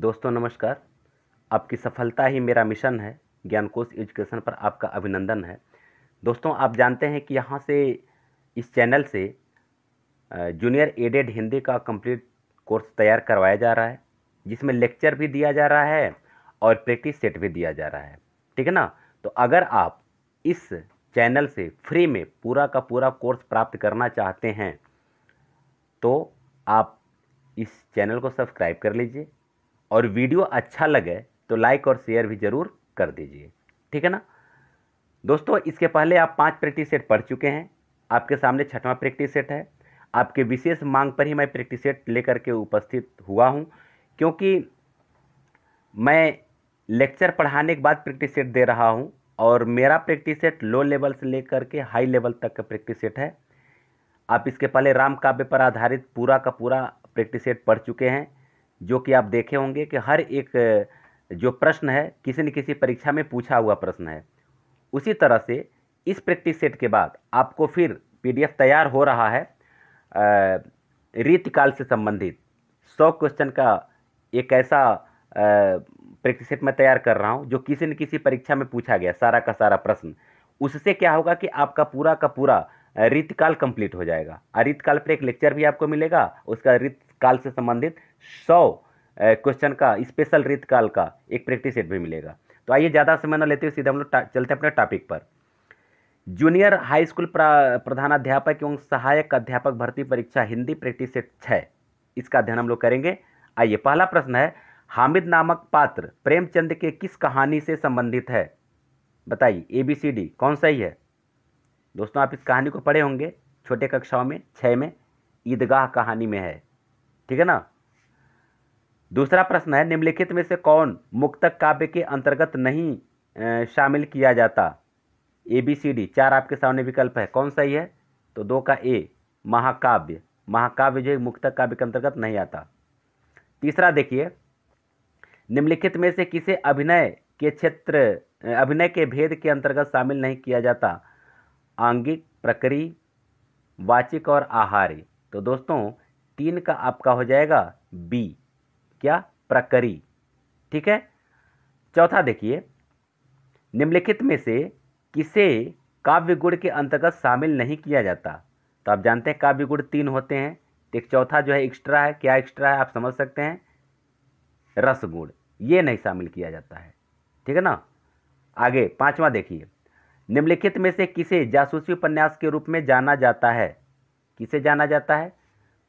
दोस्तों नमस्कार आपकी सफलता ही मेरा मिशन है ज्ञानकोश एजुकेशन पर आपका अभिनंदन है दोस्तों आप जानते हैं कि यहाँ से इस चैनल से जूनियर एडेड हिंदी का कंप्लीट कोर्स तैयार करवाया जा रहा है जिसमें लेक्चर भी दिया जा रहा है और प्रैक्टिस सेट भी दिया जा रहा है ठीक है ना तो अगर आप इस चैनल से फ्री में पूरा का पूरा कोर्स प्राप्त करना चाहते हैं तो आप इस चैनल को सब्सक्राइब कर लीजिए और वीडियो अच्छा लगे तो लाइक और शेयर भी ज़रूर कर दीजिए ठीक है ना दोस्तों इसके पहले आप पांच प्रैक्टिस सेट पढ़ चुके हैं आपके सामने छठवां प्रैक्टिस सेट है आपके विशेष मांग पर ही मैं प्रैक्टिस सेट लेकर के उपस्थित हुआ हूँ क्योंकि मैं लेक्चर पढ़ाने के बाद प्रैक्टिस सेट दे रहा हूँ और मेरा प्रैक्टिस सेट लो लेवल से लेकर के हाई लेवल तक का प्रैक्टिस सेट है आप इसके पहले राम काव्य पर आधारित पूरा का पूरा प्रैक्टिस सेट पढ़ चुके हैं जो कि आप देखे होंगे कि हर एक जो प्रश्न है किसी न किसी परीक्षा में पूछा हुआ प्रश्न है उसी तरह से इस प्रैक्टिस सेट के बाद आपको फिर पीडीएफ तैयार हो रहा है रीतकाल से संबंधित सौ क्वेश्चन का एक ऐसा प्रैक्टिस सेट मैं तैयार कर रहा हूँ जो किसी न किसी परीक्षा में पूछा गया सारा का सारा प्रश्न उससे क्या होगा कि आपका पूरा का पूरा रीतकाल कंप्लीट हो जाएगा और रीतकाल पर एक लेक्चर भी आपको मिलेगा उसका रीत काल से संबंधित सौ क्वेश्चन का स्पेशल रीत काल का एक प्रैक्टिस सेट भी मिलेगा तो आइए ज़्यादा समय न लेते हुए सीधे हम लोग चलते हैं अपने टॉपिक पर जूनियर हाई स्कूल प्रधानाध्यापक एवं सहायक अध्यापक भर्ती परीक्षा हिंदी प्रैक्टिस सेट छः इसका अध्ययन हम लोग करेंगे आइए पहला प्रश्न है हामिद नामक पात्र प्रेमचंद के किस कहानी से संबंधित है बताइए ए बी सी डी कौन सही है दोस्तों आप इस कहानी को पढ़े होंगे छोटे कक्षाओं में छः में ईदगाह कहानी में है ठीक है ना दूसरा प्रश्न है निम्नलिखित में से कौन मुक्तक काव्य के अंतर्गत नहीं शामिल किया जाता ए बी सी डी चार आपके सामने विकल्प है कौन सही है तो दो का ए महाकाव्य महाकाव्य जो मुक्तक काव्य के अंतर्गत नहीं आता तीसरा देखिए निम्नलिखित में से किसे अभिनय के क्षेत्र अभिनय के भेद के अंतर्गत शामिल नहीं किया जाता आंगिक प्रकृति वाचिक और आहारी तो दोस्तों तीन का आपका हो जाएगा बी क्या प्रकरी ठीक है चौथा देखिए निम्नलिखित में से किसे काव्य गुण के अंतर्गत शामिल नहीं किया जाता तो आप जानते हैं काव्य गुण तीन होते हैं तो एक चौथा जो है एक्स्ट्रा है क्या एक्स्ट्रा है आप समझ सकते हैं रसगुण ये नहीं शामिल किया जाता है ठीक है ना आगे पांचवा देखिए निम्नलिखित में से किसे जासूसी उपन्यास के रूप में जाना जाता है किसे जाना जाता है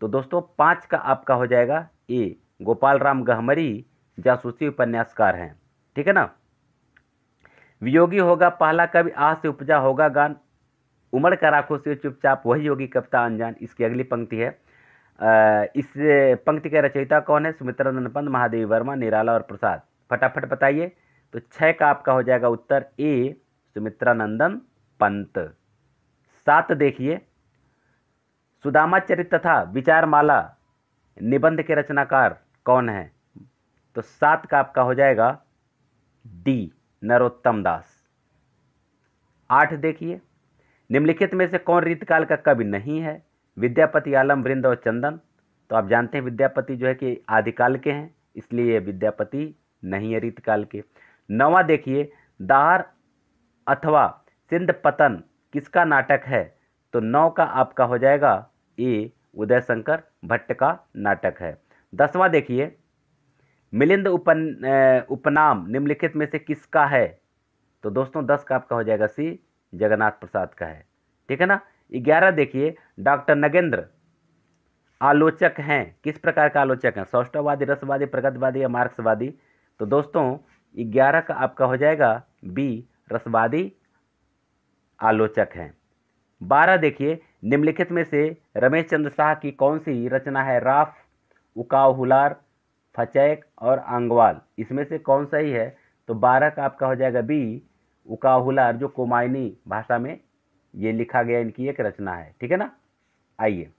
तो दोस्तों पाँच का आपका हो जाएगा ए गोपाल राम गहमरी जासूसी उपन्यासकार हैं ठीक है ना वियोगी होगा पहला कवि आ से उपजा होगा गान उमड़ कर आंखों से चुपचाप वही होगी कविता अनजान इसकी अगली पंक्ति है इस पंक्ति के रचयिता कौन है सुमित्रा पंत महादेवी वर्मा निराला और प्रसाद फटाफट बताइए तो छः का आपका हो जाएगा उत्तर ए सुमित्रानंदन पंत सात देखिए सुदामाचरित तथा विचारमाला निबंध के रचनाकार कौन है तो सात का आपका हो जाएगा डी नरोत्तम दास आठ देखिए निम्नलिखित में से कौन रीतकाल का कवि नहीं है विद्यापति आलम वृंद और चंदन तो आप जानते हैं विद्यापति जो है कि आदिकाल के हैं इसलिए ये विद्यापति नहीं है रीतकाल के नवा देखिए दार अथवा सिंध पतन किसका नाटक है तो नौ का आपका हो जाएगा ए उदय शंकर भट्ट का नाटक है दसवां देखिए मिलिंद उपन उपनाम निम्नलिखित में से किसका है तो दोस्तों दस का आपका हो जाएगा सी जगन्नाथ प्रसाद का है ठीक है ना ग्यारह देखिए डॉक्टर नगेंद्र आलोचक हैं किस प्रकार का आलोचक हैं सौष्टवादी रसवादी प्रगतवादी या मार्क्सवादी तो दोस्तों ग्यारह का आपका हो जाएगा बी रसवादी आलोचक हैं बारह देखिए निम्नलिखित में से रमेश चंद्र शाह की कौन सी रचना है राफ उकाव हुलार फचैक और आंगवाल इसमें से कौन सा ही है तो बारह का आपका हो जाएगा बी उकाहुलार जो कोमायनी भाषा में ये लिखा गया इनकी एक रचना है ठीक है ना आइए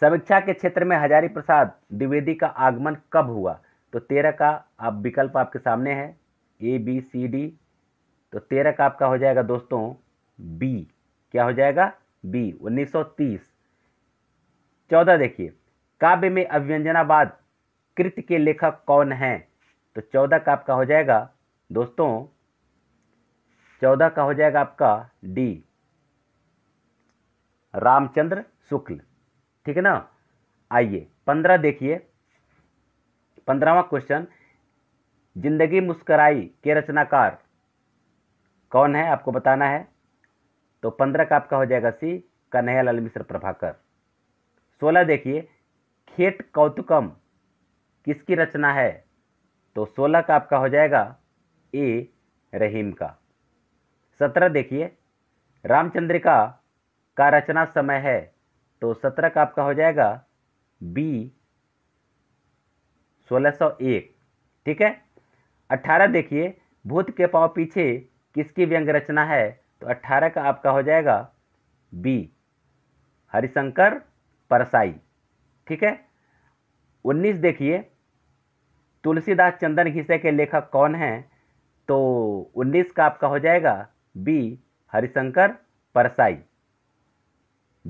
समीक्षा के क्षेत्र में हजारी प्रसाद द्विवेदी का आगमन कब हुआ तो तेरह का आप विकल्प आपके सामने है ए बी सी डी तो तेरह का आपका हो जाएगा दोस्तों बी क्या हो जाएगा बी 1930 चौदह देखिए काव्य में अव्यंजनावाद कृत के लेखक कौन हैं तो चौदह का आपका हो जाएगा दोस्तों चौदह का हो जाएगा आपका डी रामचंद्र शुक्ल ठीक है ना आइए पंद्रह देखिए पंद्रहवा क्वेश्चन जिंदगी मुस्कराई के रचनाकार कौन है आपको बताना है तो पंद्रह का आपका हो जाएगा सी कन्हैया लाल मिश्र प्रभाकर सोलह देखिए खेट कौतुकम किसकी रचना है तो सोलह का आपका हो जाएगा ए रहीम का सत्रह देखिए रामचंद्रिका का रचना समय है तो सत्रह का आपका हो जाएगा बी सोलह सौ एक ठीक है अट्ठारह देखिए भूत के पाँव पीछे किसकी व्यंग रचना है तो अट्ठारह का आपका हो जाएगा बी हरिशंकर परसाई ठीक है उन्नीस देखिए तुलसीदास चंदन घिसे के लेखक कौन हैं तो उन्नीस का आपका हो जाएगा बी हरिशंकर परसाई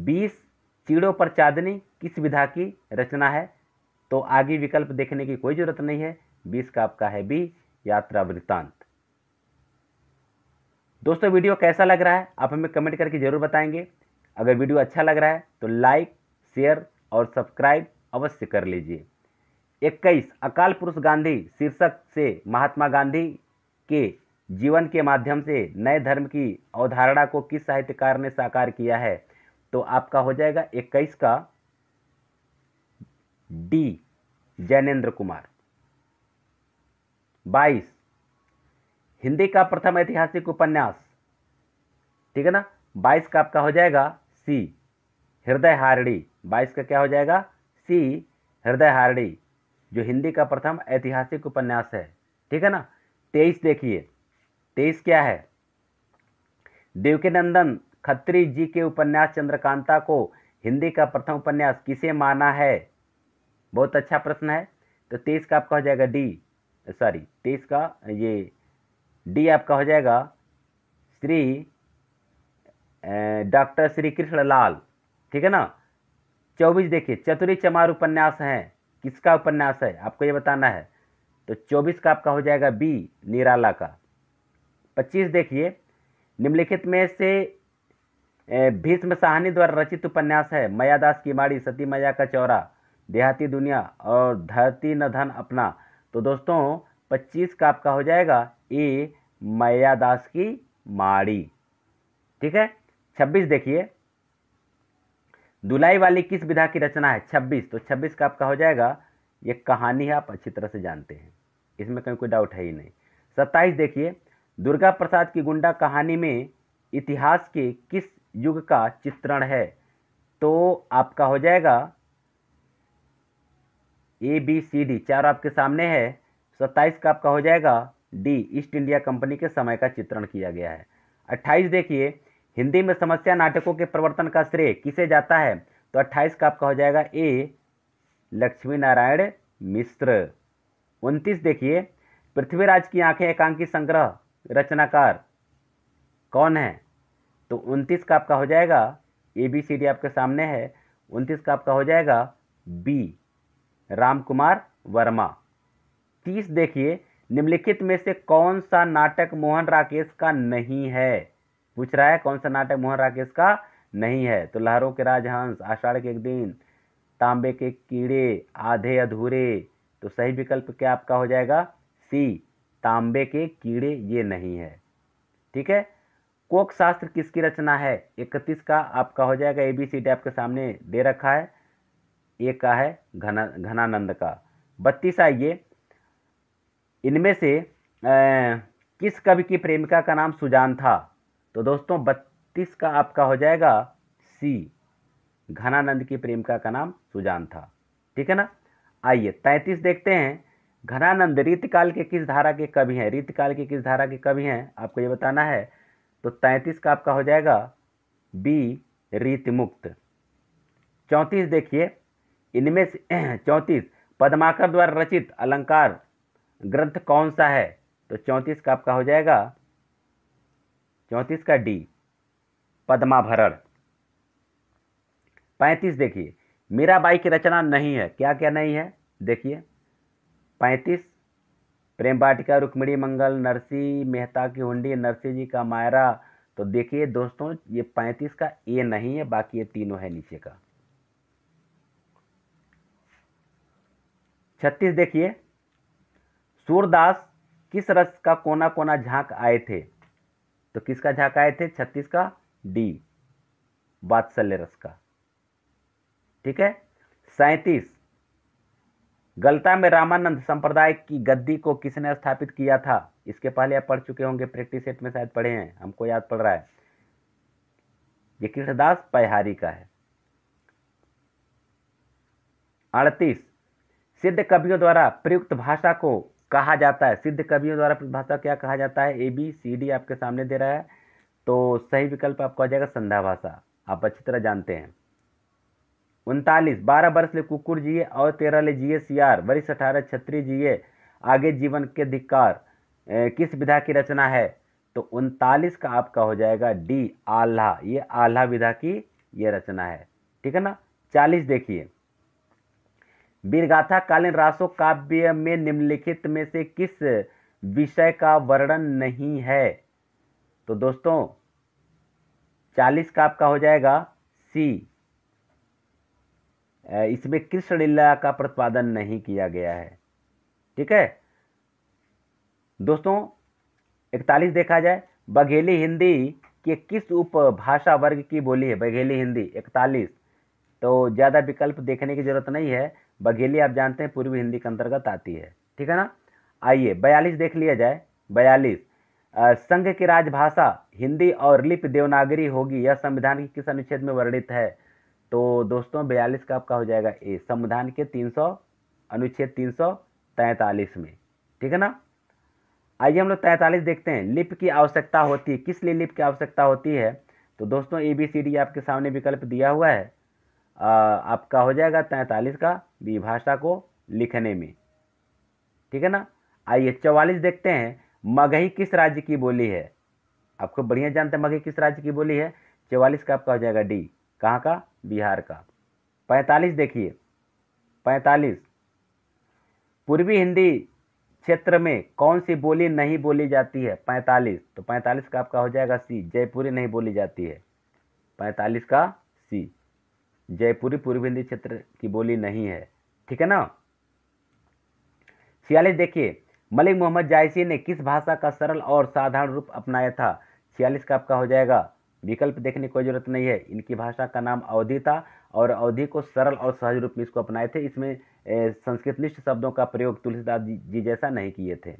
बीस चीड़ों पर चांदनी किस विधा की रचना है तो आगे विकल्प देखने की कोई ज़रूरत नहीं है बीस का आपका है बी यात्रा वृत्तांत दोस्तों वीडियो कैसा लग रहा है आप हमें कमेंट करके ज़रूर बताएंगे अगर वीडियो अच्छा लग रहा है तो लाइक शेयर और सब्सक्राइब अवश्य कर लीजिए इक्कीस अकाल पुरुष गांधी शीर्षक से महात्मा गांधी के जीवन के माध्यम से नए धर्म की अवधारणा को किस साहित्यकार ने साकार किया है तो आपका हो जाएगा इक्कीस का डी जैनेन्द्र कुमार बाईस हिंदी का प्रथम ऐतिहासिक उपन्यास ठीक है ना बाईस का आपका हो जाएगा सी हृदय हारड़ी बाईस का क्या हो जाएगा सी हृदय हारड़ी जो हिंदी का प्रथम ऐतिहासिक उपन्यास है ठीक है ना तेईस देखिए तेईस क्या है देवकीनंदन खत्री जी के उपन्यास चंद्रकांता को हिंदी का प्रथम उपन्यास किसे माना है बहुत अच्छा प्रश्न है तो तेईस का आपका हो जाएगा डी सॉरी तेईस का ये डी आपका हो जाएगा श्री डॉक्टर श्री कृष्ण लाल ठीक है ना चौबीस देखिए चतुरी चमार उपन्यास है किसका उपन्यास है आपको ये बताना है तो चौबीस का आपका हो जाएगा बी निराला का पच्चीस देखिए निम्नलिखित में से भीष्म साहनी द्वारा रचित उपन्यास है मयादास की माड़ी सती मैया का चौरा देहाती दुनिया और धरती न धन अपना तो दोस्तों पच्चीस का आपका हो जाएगा ए मैया दास की माड़ी ठीक है छब्बीस देखिए दुलाई वाली किस विधा की रचना है छब्बीस तो छब्बीस का आपका हो जाएगा ये कहानी है आप अच्छी तरह से जानते हैं इसमें कहीं कोई डाउट है ही नहीं सत्ताईस देखिए दुर्गा प्रसाद की गुंडा कहानी में इतिहास के किस युग का चित्रण है तो आपका हो जाएगा ए बी सी डी चार आपके सामने है सत्ताईस का आपका हो जाएगा डी ईस्ट इंडिया कंपनी के समय का चित्रण किया गया है अट्ठाईस देखिए हिंदी में समस्या नाटकों के प्रवर्तन का श्रेय किसे जाता है तो अट्ठाईस का आपका हो जाएगा ए लक्ष्मी नारायण मिश्र उनतीस देखिए पृथ्वीराज की आंखें एकांकी संग्रह रचनाकार कौन है तो उनतीस का आपका हो जाएगा ए बी सी डी आपके सामने है उनतीस का आपका हो जाएगा बी राम कुमार वर्मा तीस देखिए निम्नलिखित में से कौन सा नाटक मोहन राकेश का नहीं है पूछ रहा है कौन सा नाटक मोहन राकेश का नहीं है तो लहरों के राजहंस आषाढ़ के एक दिन तांबे के कीड़े आधे अधूरे तो सही विकल्प क्या आपका हो जाएगा सी तांबे के कीड़े ये नहीं है ठीक है कोक शास्त्र किसकी रचना है इकतीस का आपका हो जाएगा ए बी सी डी आपके सामने दे रखा है एक का है घना घनानंद का बत्तीस आइए इनमें से आ, किस कवि की प्रेमिका का नाम सुजान था तो दोस्तों बत्तीस का आपका हो जाएगा सी घनानंद की प्रेमिका का नाम सुजान था ठीक है ना आइए तैंतीस देखते हैं घनानंद रीतकाल के किस धारा के कवि हैं रीतकाल के किस धारा के कवि हैं आपको ये बताना है तो तैंतीस का आपका हो जाएगा बी रीतमुक्त चौंतीस देखिए इनमें से चौंतीस पद्माकर द्वारा रचित अलंकार ग्रंथ कौन सा है तो चौंतीस का आपका हो जाएगा चौंतीस का डी पद्माभरण पैंतीस देखिए मीराबाई की रचना नहीं है क्या क्या नहीं है देखिए पैंतीस प्रेम वाटिका रुक्मिणी मंगल नरसी मेहता की हुंडी नरसी जी का मायरा तो देखिए दोस्तों ये पैंतीस का ए नहीं है बाकी ये तीनों है नीचे का छत्तीस देखिए सूरदास किस रस का कोना कोना झांक आए थे तो किसका झांक आए थे छत्तीस का डी बात्सल्य रस का ठीक है सैतीस गलता में रामानंद संप्रदाय की गद्दी को किसने स्थापित किया था इसके पहले आप पढ़ चुके होंगे प्रैक्टिस सेट में शायद पढ़े हैं हमको याद पड़ रहा है ये कृष्णदास पैहारी का है अड़तीस सिद्ध कवियों द्वारा प्रयुक्त भाषा को कहा जाता है सिद्ध कवियों द्वारा परिभाषा क्या कहा जाता है ए बी सी डी आपके सामने दे रहा है तो सही विकल्प आपको आ जाएगा संध्या भाषा आप अच्छी तरह जानते हैं उनतालीस बारह वर्ष ले कुकुर जिए और तेरह ले जिए सियार वरिष्ठ अठारह छत्री जिए आगे जीवन के अधिकार किस विधा की रचना है तो उनतालीस का आपका हो जाएगा डी आल्हा ये आल्हा विधा की ये रचना है ठीक है ना चालीस देखिए वीरगाथा कालीन रासो काव्य में निम्नलिखित में से किस विषय का वर्णन नहीं है तो दोस्तों चालीस का आपका हो जाएगा सी इसमें कृष्ण लीला का प्रतिपादन नहीं किया गया है ठीक है दोस्तों इकतालीस देखा जाए बघेली हिंदी के किस उपभाषा वर्ग की बोली है बघेली हिंदी इकतालीस तो ज़्यादा विकल्प देखने की ज़रूरत नहीं है बघेली आप जानते हैं पूर्वी हिंदी के अंतर्गत आती है ठीक है ना आइए बयालीस देख लिया जाए बयालीस संघ की राजभाषा हिंदी और लिप देवनागरी होगी यह संविधान के किस अनुच्छेद में वर्णित है तो दोस्तों बयालीस का आपका हो जाएगा ए संविधान के तीन सौ अनुच्छेद तीन सौ तैंतालीस में ठीक है ना आइए हम लोग तैंतालीस देखते हैं लिप की आवश्यकता होती है किस लिए लिप की आवश्यकता होती है तो दोस्तों ए बी सी डी आपके सामने विकल्प दिया हुआ है आ, आपका हो जाएगा तैंतालीस का भी भाषा को लिखने में ठीक है ना आइए चवालीस देखते हैं मगही किस राज्य की बोली है आपको बढ़िया जानते हैं मगही किस राज्य की बोली है चवालीस का आपका हो जाएगा डी कहाँ का बिहार का पैंतालीस देखिए पैंतालीस पूर्वी हिंदी क्षेत्र में कौन सी बोली नहीं बोली जाती है पैंतालीस तो पैंतालीस का आपका हो जाएगा सी जयपुरी नहीं बोली जाती है पैंतालीस का सी जयपुरी पूर्व हिंदी क्षेत्र की बोली नहीं है ठीक है ना छियालीस देखिए मलिक मोहम्मद जायसी ने किस भाषा का सरल और साधारण रूप अपनाया था छियालीस का आपका हो जाएगा विकल्प देखने की कोई जरूरत नहीं है इनकी भाषा का नाम अवधि था और अवधि को सरल और सहज रूप में इसको अपनाए थे इसमें संस्कृतनिष्ठ शब्दों का प्रयोग तुलसीदास जी जैसा नहीं किए थे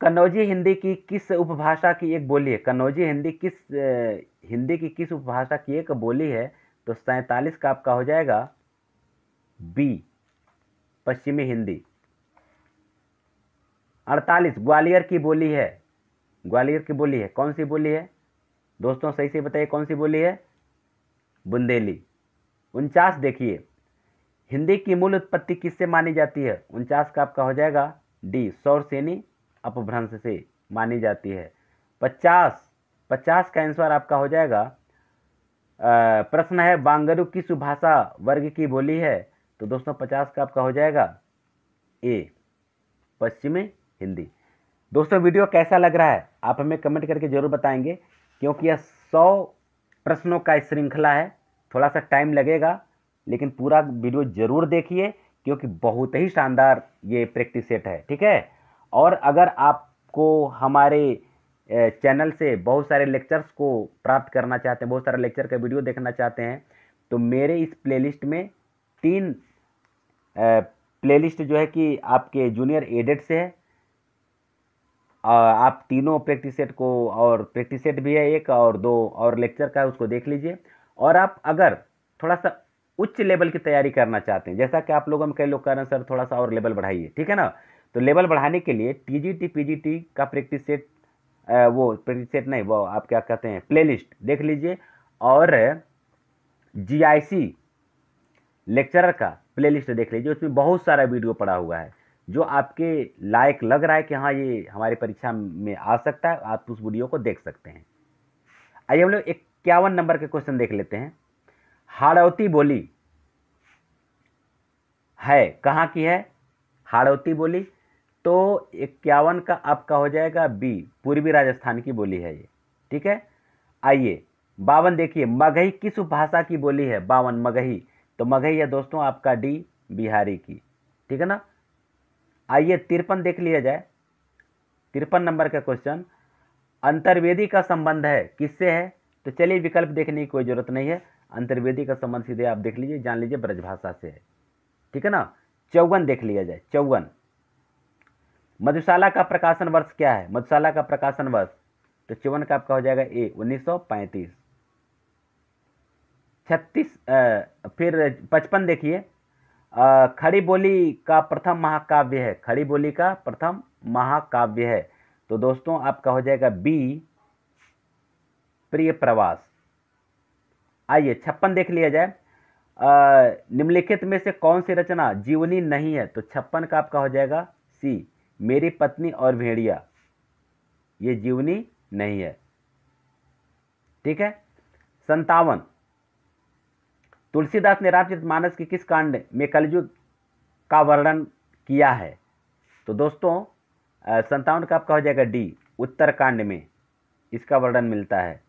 कन्नौजी हिंदी की किस उपभाषा की एक बोली है कन्नौजी हिंदी किस हिंदी की किस उपभाषा की एक बोली है तो सैंतालीस का आपका हो जाएगा बी पश्चिमी हिंदी अड़तालीस ग्वालियर की बोली है ग्वालियर की बोली है कौन सी बोली है दोस्तों सही से बताइए कौन सी बोली है बुंदेली उनचास देखिए हिंदी की मूल उत्पत्ति किससे मानी जाती है उनचास का आपका हो जाएगा डी सौर सेनी अपभ्रंश से मानी जाती है पचास पचास का आंसर आपका हो जाएगा प्रश्न है बांगरू किस भाषा वर्ग की बोली है तो दोस्तों पचास का आपका हो जाएगा ए पश्चिमी हिंदी दोस्तों वीडियो कैसा लग रहा है आप हमें कमेंट करके ज़रूर बताएंगे क्योंकि यह सौ प्रश्नों का श्रृंखला है थोड़ा सा टाइम लगेगा लेकिन पूरा वीडियो ज़रूर देखिए क्योंकि बहुत ही शानदार ये प्रैक्टिस सेट है ठीक है और अगर आपको हमारे चैनल से बहुत सारे लेक्चर्स को प्राप्त करना चाहते हैं बहुत सारे लेक्चर का वीडियो देखना चाहते हैं तो मेरे इस प्लेलिस्ट में तीन प्लेलिस्ट जो है कि आपके जूनियर एडेड से है आप तीनों प्रैक्टिस सेट को और प्रैक्टिस सेट भी है एक और दो और लेक्चर का है उसको देख लीजिए और आप अगर थोड़ा सा उच्च लेवल की तैयारी करना चाहते हैं जैसा कि आप लोगों में कई लोग कह रहे हैं सर थोड़ा सा और लेवल बढ़ाइए ठीक है ना तो लेवल बढ़ाने के लिए T G T P G T का प्रैक्टिस सेट वो प्रतिशत नहीं वो आप क्या कहते हैं प्लेलिस्ट देख लीजिए और जीआईसी लेक्चरर का प्लेलिस्ट देख लीजिए उसमें बहुत सारा वीडियो पड़ा हुआ है जो आपके लायक लग रहा है कि हाँ ये हमारी परीक्षा में आ सकता है आप उस वीडियो को देख सकते हैं आइए हम लोग इक्यावन नंबर के क्वेश्चन देख लेते हैं हाड़ौती बोली है कहाँ की है हाड़ौती बोली तो इक्यावन का आपका हो जाएगा बी पूर्वी राजस्थान की बोली है ये ठीक है आइए बावन देखिए मगही किस भाषा की बोली है बावन मगही तो मगही है दोस्तों आपका डी बिहारी की ठीक है ना आइए तिरपन देख लिया जाए तिरपन नंबर का क्वेश्चन अंतर्वेदी का संबंध है किससे है तो चलिए विकल्प देखने की कोई ज़रूरत नहीं है अंतर्वेदी का संबंध सीधे आप देख लीजिए जान लीजिए ब्रजभाषा से है ठीक है ना चौवन देख लिया जाए चौवन मधुशाला का प्रकाशन वर्ष क्या है मधुशाला का प्रकाशन वर्ष तो चौवन का आपका हो जाएगा ए 1935 छत्तीस फिर पचपन देखिए खड़ी बोली का प्रथम महाकाव्य है खड़ी बोली का प्रथम महाकाव्य है तो दोस्तों आपका हो जाएगा बी प्रिय प्रवास आइए छप्पन देख लिया जाए निम्नलिखित में से कौन सी रचना जीवनी नहीं है तो छप्पन का आपका हो जाएगा सी मेरी पत्नी और भेड़िया ये जीवनी नहीं है ठीक है संतावन तुलसीदास ने रामचित मानस के किस कांड में कलयुग का वर्णन किया है तो दोस्तों संतावन का आपका हो जाएगा डी उत्तरकांड में इसका वर्णन मिलता है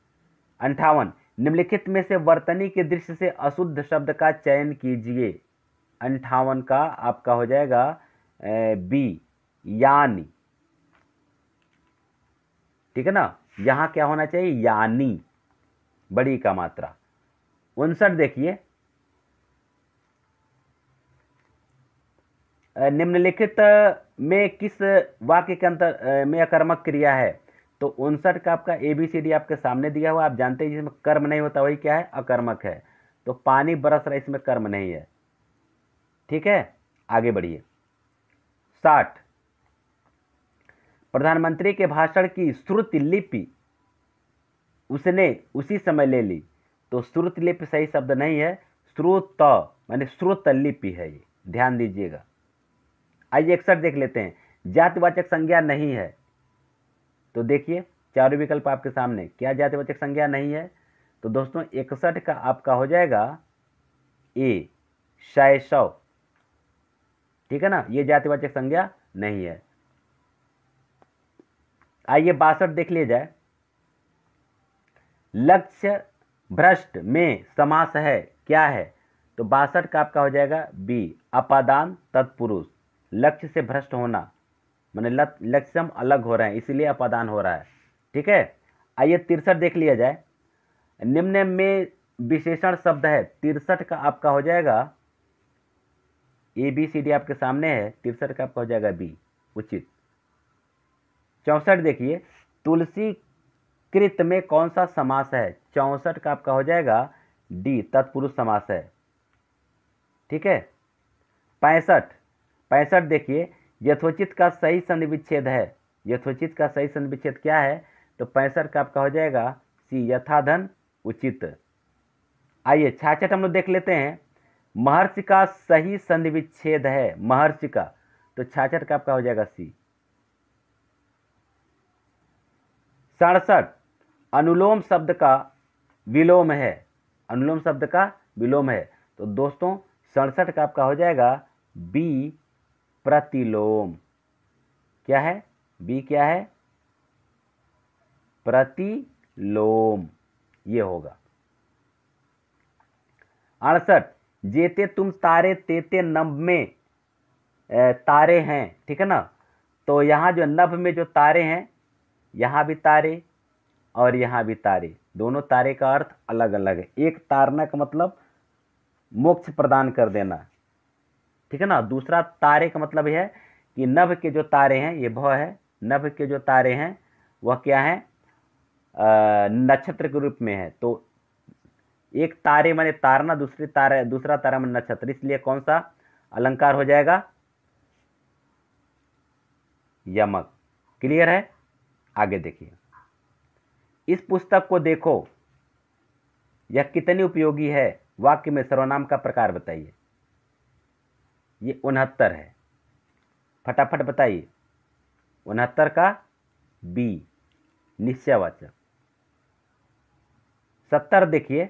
अंठावन निम्नलिखित में से वर्तनी के दृश्य से अशुद्ध शब्द का चयन कीजिए अंठावन का आपका हो जाएगा बी यानी ठीक है ना यहां क्या होना चाहिए यानी बड़ी का मात्रा उनसठ देखिए निम्नलिखित में किस वाक्य के अंतर में अकर्मक क्रिया है तो उनसठ का आपका ए बी सी डी आपके सामने दिया हुआ आप जानते हैं जिसमें कर्म नहीं होता वही क्या है अकर्मक है तो पानी बरस रहा इसमें कर्म नहीं है ठीक है आगे बढ़िए साठ प्रधानमंत्री के भाषण की श्रुति लिपि उसने उसी समय ले ली तो श्रुत लिपि सही शब्द नहीं है श्रुत माने श्रुत लिपि है ये ध्यान दीजिएगा आइए अक्सर देख लेते हैं जातिवाचक संज्ञा नहीं है तो देखिए चारों विकल्प आपके सामने क्या जातिवाचक संज्ञा नहीं है तो दोस्तों इकसठ का आपका हो जाएगा ए शैशव ठीक है ना ये जातिवाचक संज्ञा नहीं है आइए बासठ देख लिया जाए लक्ष्य भ्रष्ट में समास है क्या है तो बासठ का आपका हो जाएगा बी अपादान तत्पुरुष लक्ष्य से भ्रष्ट होना मैंने लक्ष्य हम अलग हो रहे हैं इसीलिए अपादान हो रहा है ठीक है आइए तिरसठ देख लिया जाए निम्न में विशेषण शब्द है तिरसठ का आपका हो जाएगा ए बी सी डी आपके सामने है तिरसठ का आपका हो जाएगा बी उचित चौंसठ देखिए तुलसी कृत में कौन सा समास है चौंसठ का आपका हो जाएगा डी तत्पुरुष समास है ठीक है पैंसठ पैंसठ देखिए यथोचित का सही संधि विच्छेद है यथोचित का सही संधि विच्छेद क्या है तो पैंसठ का आपका हो जाएगा सी यथाधन उचित आइए छाछठ हम लोग देख लेते हैं महर्षि का सही संधि विच्छेद है महर्षि का तो छाछठ का आपका हो जाएगा सी सड़सठ अनुलोम शब्द का विलोम है अनुलोम शब्द का विलोम है तो दोस्तों सड़सठ का आपका हो जाएगा बी प्रतिलोम क्या है बी क्या है प्रतिलोम ये होगा अड़सठ जेते तुम तारे तेते नभ में तारे हैं ठीक है ना तो यहां जो नभ में जो तारे हैं यहाँ भी तारे और यहाँ भी तारे दोनों तारे का अर्थ अलग अलग है एक तारना का मतलब मोक्ष प्रदान कर देना ठीक है ना दूसरा तारे का मतलब यह है कि नभ के जो तारे हैं ये भव है नभ के जो तारे हैं वह क्या है नक्षत्र के रूप में है तो एक तारे माने तारना दूसरी तारे दूसरा तारा माने नक्षत्र इसलिए कौन सा अलंकार हो जाएगा यमक क्लियर है आगे देखिए इस पुस्तक को देखो यह कितनी उपयोगी है वाक्य में सर्वनाम का प्रकार बताइए ये उनहत्तर है फटाफट बताइए उनहत्तर का बी निश्चयवाचक सत्तर देखिए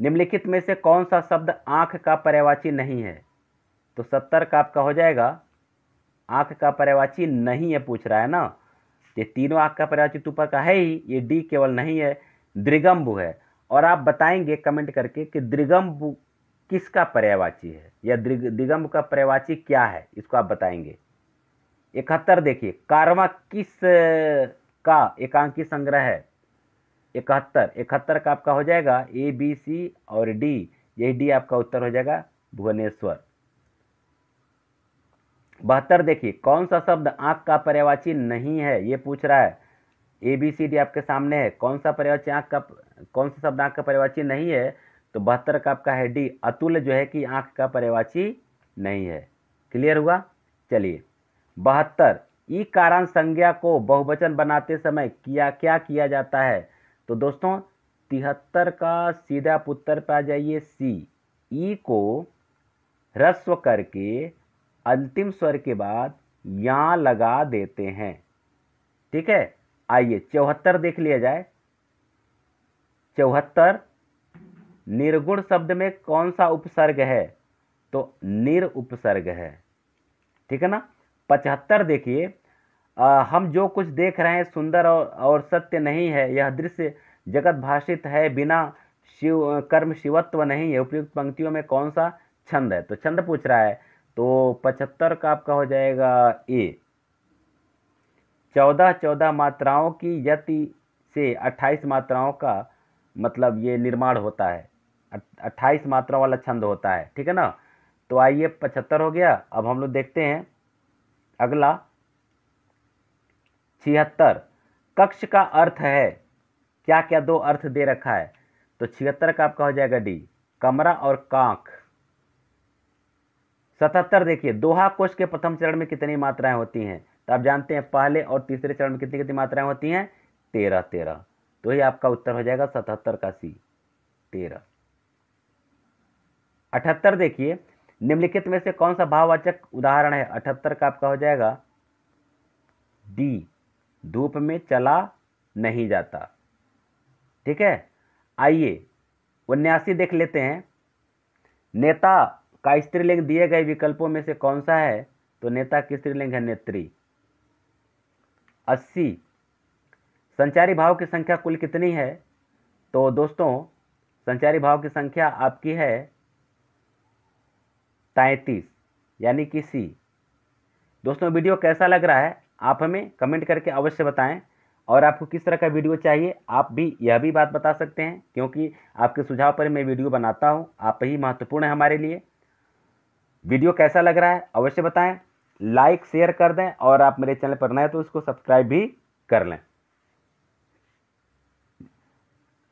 निम्नलिखित में से कौन सा शब्द आंख का पर्यावाची नहीं है तो सत्तर का आपका हो जाएगा आंख का पर्यावाची नहीं है पूछ रहा है ना ये तीनों आग का परिवाचित ऊपर का है ही ये डी केवल नहीं है दृगम्बु है और आप बताएंगे कमेंट करके कि दृगम्बु किसका पर्यावाची है या दिगम्ब का पर्यावाची क्या है इसको आप बताएंगे इकहत्तर देखिए कारवा किस का एकांकी संग्रह है इकहत्तर इकहत्तर का आपका हो जाएगा ए बी सी और डी यही डी आपका उत्तर हो जाएगा भुवनेश्वर बहत्तर देखिए कौन सा शब्द आँख का पर्यावाची नहीं है ये पूछ रहा है ए बी सी डी आपके सामने है कौन सा पर्यावाची आँख का कौन सा शब्द आँख का पर्यावाची नहीं है तो बहत्तर का आपका है डी अतुल जो है कि आँख का पर्यावाची नहीं है क्लियर हुआ चलिए बहत्तर ई कारण संज्ञा को बहुवचन बनाते समय किया क्या किया जाता है तो दोस्तों तिहत्तर का सीधा उत्तर पर आ जाइए सी ई को रस्व करके अंतिम स्वर के बाद या लगा देते हैं ठीक है आइए चौहत्तर देख लिया जाए चौहत्तर निर्गुण शब्द में कौन सा उपसर्ग है तो निर उपसर्ग है ठीक है ना पचहत्तर देखिए हम जो कुछ देख रहे हैं सुंदर और, और सत्य नहीं है यह दृश्य जगत भाषित है बिना शिव कर्म शिवत्व नहीं है उपयुक्त पंक्तियों में कौन सा छंद है तो छंद पूछ रहा है तो पचहत्तर का आपका हो जाएगा ए चौदह चौदह मात्राओं की यति से अट्ठाईस मात्राओं का मतलब ये निर्माण होता है अट्ठाईस मात्राओं वाला छंद होता है ठीक है ना तो आइए पचहत्तर हो गया अब हम लोग देखते हैं अगला छिहत्तर कक्ष का अर्थ है क्या क्या दो अर्थ दे रखा है तो छिहत्तर का आपका हो जाएगा डी कमरा और कांख सतहत्तर देखिए दोहा कोष के प्रथम चरण में कितनी मात्राएं होती हैं तो आप जानते हैं पहले और तीसरे चरण में कितनी कितनी मात्राएं होती हैं तेरह तेरह तो ये आपका उत्तर हो जाएगा सतहत्तर का सी तेरह अठहत्तर देखिए निम्नलिखित में से कौन सा भाववाचक उदाहरण है अठहत्तर का आपका हो जाएगा डी धूप में चला नहीं जाता ठीक है आइए उन्यासी देख लेते हैं नेता का स्त्रीलिंग दिए गए विकल्पों में से कौन सा है तो नेता की स्त्रीलिंग है नेत्री अस्सी संचारी भाव की संख्या कुल कितनी है तो दोस्तों संचारी भाव की संख्या आपकी है तैंतीस यानी कि सी दोस्तों वीडियो कैसा लग रहा है आप हमें कमेंट करके अवश्य बताएं और आपको किस तरह का वीडियो चाहिए आप भी यह भी बात बता सकते हैं क्योंकि आपके सुझाव पर मैं वीडियो बनाता हूँ आप ही महत्वपूर्ण है हमारे लिए वीडियो कैसा लग रहा है अवश्य बताएं लाइक शेयर कर दें और आप मेरे चैनल पर नए तो उसको सब्सक्राइब भी कर लें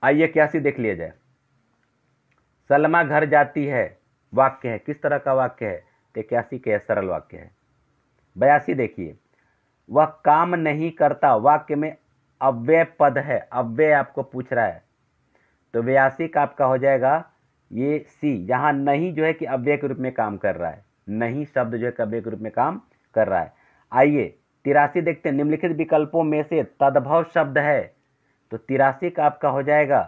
आइए क्यासी देख लिया जाए सलमा घर जाती है वाक्य है किस तरह का वाक्य है तो इक्यासी के सरल वाक्य है बयासी देखिए वह काम नहीं करता वाक्य में अव्यय पद है अव्यय आपको पूछ रहा है तो बयासी का आपका हो जाएगा ये सी यहाँ नहीं जो है कि अव्यय के रूप में काम कर रहा है नहीं शब्द जो है कि अव्यय के रूप में काम कर रहा है आइए तिरासी देखते हैं निम्नलिखित विकल्पों में से तद्भव शब्द है तो तिरासी का आपका हो जाएगा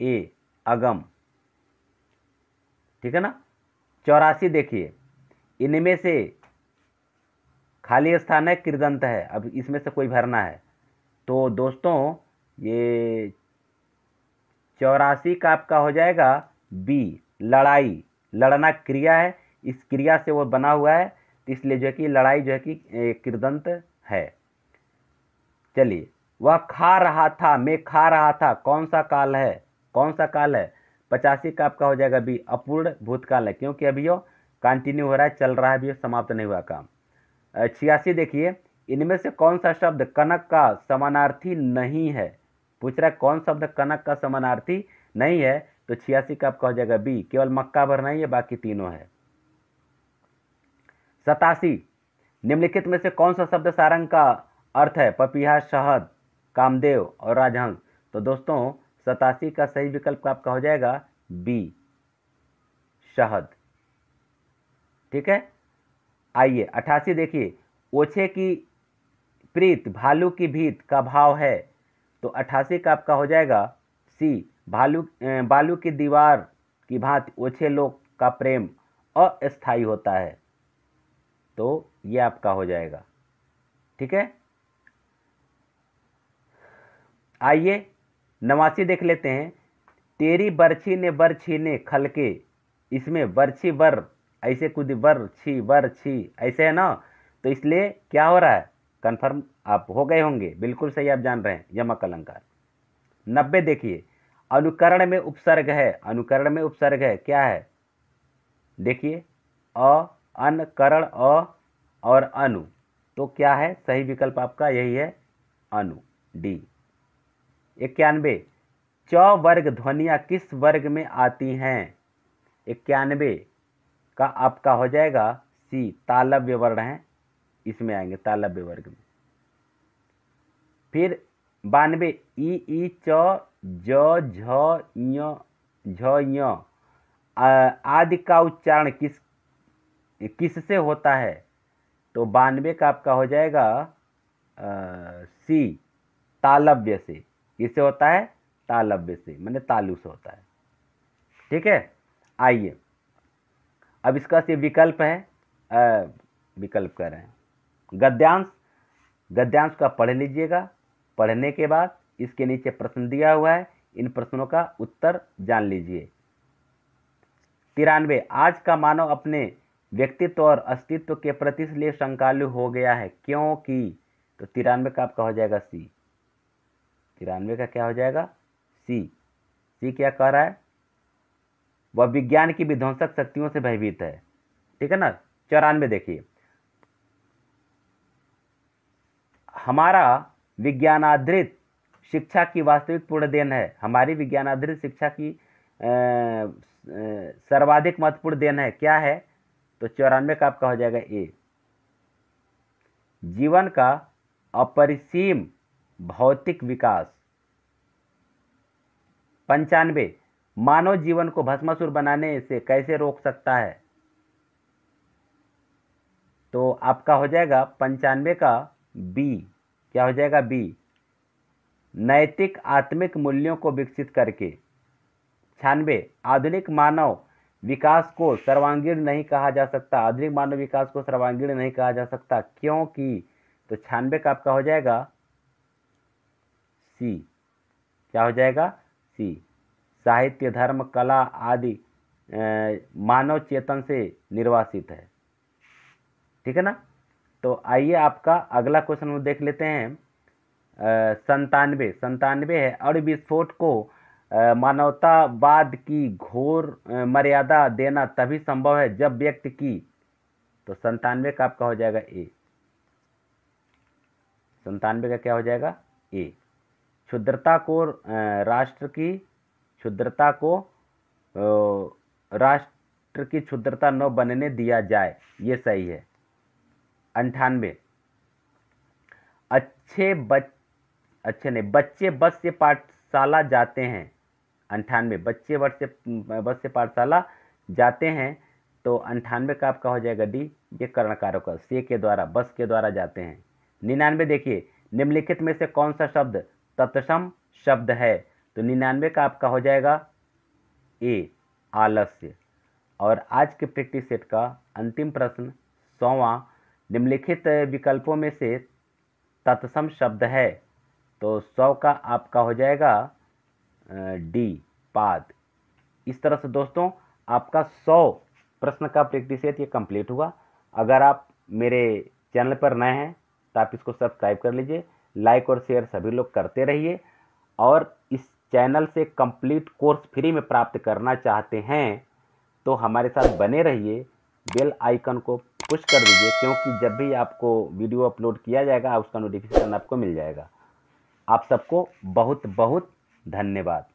ए अगम ठीक है ना चौरासी देखिए इनमें से खाली स्थान है कृदंत है अब इसमें से कोई भरना है तो दोस्तों ये चौरासी का आपका हो जाएगा बी लड़ाई लड़ना क्रिया है इस क्रिया से वो बना हुआ है इसलिए जो है कि लड़ाई जो है कि किरदंत है चलिए वह खा रहा था मैं खा रहा था कौन सा काल है कौन सा काल है पचासी का आपका हो जाएगा बी अपूर्ण भूतकाल है क्योंकि अभी वो कंटिन्यू हो रहा है चल रहा है अभी समाप्त नहीं हुआ काम छियासी देखिए इनमें से कौन सा शब्द कनक का समानार्थी नहीं है पूछ रहा है कौन शब्द कनक का समानार्थी नहीं है तो छियासी का आपका हो जाएगा बी केवल मक्का भरना ही है बाकी तीनों है सतासी निम्नलिखित में से कौन सा शब्द सारंग का अर्थ है पपिया शहद कामदेव और राजहंस तो दोस्तों सतासी का सही विकल्प आपका हो जाएगा बी शहद ठीक है आइए अठासी देखिए ओछे की प्रीत भालू की भीत का भाव है तो अठासी का आपका हो जाएगा सी भालू बालू की दीवार की भांति ओछे लोग का प्रेम अस्थाई होता है तो ये आपका हो जाएगा ठीक है आइए नवासी देख लेते हैं तेरी बरछी ने बर छीने खल के इसमें बरछी बर ऐसे कुछ बर छी बर छी ऐसे है ना तो इसलिए क्या हो रहा है कन्फर्म आप हो गए होंगे बिल्कुल सही आप जान रहे हैं यमक अलंकार नब्बे देखिए अनुकरण में उपसर्ग है अनुकरण में उपसर्ग है क्या है देखिए अ अन करण अ और अनु तो क्या है सही विकल्प आपका यही है अनु डी इक्यानवे च वर्ग ध्वनियाँ किस वर्ग में आती हैं इक्यानवे का आपका हो जाएगा सी तालव्य वर्ण है इसमें आएंगे तालव्य वर्ग में फिर बानवे ई ई च ज झ आदि का उच्चारण किस किससे होता है तो बानवे का आपका हो जाएगा आ, सी तालव्य से किससे होता है तालव्य से मैंने तालु से होता है ठीक है आइए अब इसका से विकल्प है आ, विकल्प कह रहे हैं गद्यांश गद्यांश का पढ़ लीजिएगा पढ़ने के बाद इसके नीचे प्रश्न दिया हुआ है इन प्रश्नों का उत्तर जान लीजिए तिरानवे आज का मानव अपने व्यक्तित्व और अस्तित्व के प्रति इसलिए संकालु हो गया है क्योंकि तो तिरानवे का आपका हो जाएगा सी तिरानवे का क्या हो जाएगा सी सी क्या कह रहा है वह विज्ञान की विध्वंसक शक्तियों से भयभीत है ठीक है ना चौरानवे देखिए हमारा विज्ञानाधृत शिक्षा की वास्तविक पूर्ण देन है हमारी विज्ञान आधारित शिक्षा की सर्वाधिक महत्वपूर्ण देन है क्या है तो चौरानवे का आपका हो जाएगा ए जीवन का अपरिसीम भौतिक विकास पंचानवे मानव जीवन को भस्मासुर बनाने से कैसे रोक सकता है तो आपका हो जाएगा पंचानवे का बी क्या हो जाएगा बी नैतिक आत्मिक मूल्यों को विकसित करके छानबे आधुनिक मानव विकास को सर्वांगीण नहीं कहा जा सकता आधुनिक मानव विकास को सर्वांगीण नहीं कहा जा सकता क्योंकि तो छानबे का आपका हो जाएगा सी क्या हो जाएगा सी साहित्य धर्म कला आदि मानव चेतन से निर्वासित है ठीक है ना तो आइए आपका अगला क्वेश्चन हम देख लेते हैं संतानवे संतानवे है और विस्फोट को मानवतावाद की घोर मर्यादा देना तभी संभव है जब व्यक्ति की तो संतानवे का आपका हो जाएगा ए संतानवे का क्या हो जाएगा ए क्षुद्रता को राष्ट्र की क्षुद्रता को राष्ट्र की क्षुद्रता न बनने दिया जाए ये सही है अंठानवे अच्छे बच्चे अच्छे नहीं बच्चे बस से पाठशाला जाते हैं अंठानवे बच्चे बस से बस से पाठशाला जाते हैं तो अंठानवे का आपका हो जाएगा डी ये कर्णकारों का से के द्वारा बस के द्वारा जाते हैं निन्यानवे देखिए निम्नलिखित में से कौन सा शब्द तत्सम शब्द है तो निन्यानवे का आपका हो जाएगा ए आलस्य और आज के प्रैक्टिस सेट का अंतिम प्रश्न सौवा निम्नलिखित विकल्पों में से तत्सम शब्द है तो सौ का आपका हो जाएगा डी पाद इस तरह से दोस्तों आपका सौ प्रश्न का प्रैक्टिस सेट तो ये कंप्लीट हुआ अगर आप मेरे चैनल पर नए हैं तो आप इसको सब्सक्राइब कर लीजिए लाइक और शेयर सभी लोग करते रहिए और इस चैनल से कंप्लीट कोर्स फ्री में प्राप्त करना चाहते हैं तो हमारे साथ बने रहिए बेल आइकन को पुश कर दीजिए क्योंकि जब भी आपको वीडियो अपलोड किया जाएगा उसका नोटिफिकेशन आपको मिल जाएगा आप सबको बहुत बहुत धन्यवाद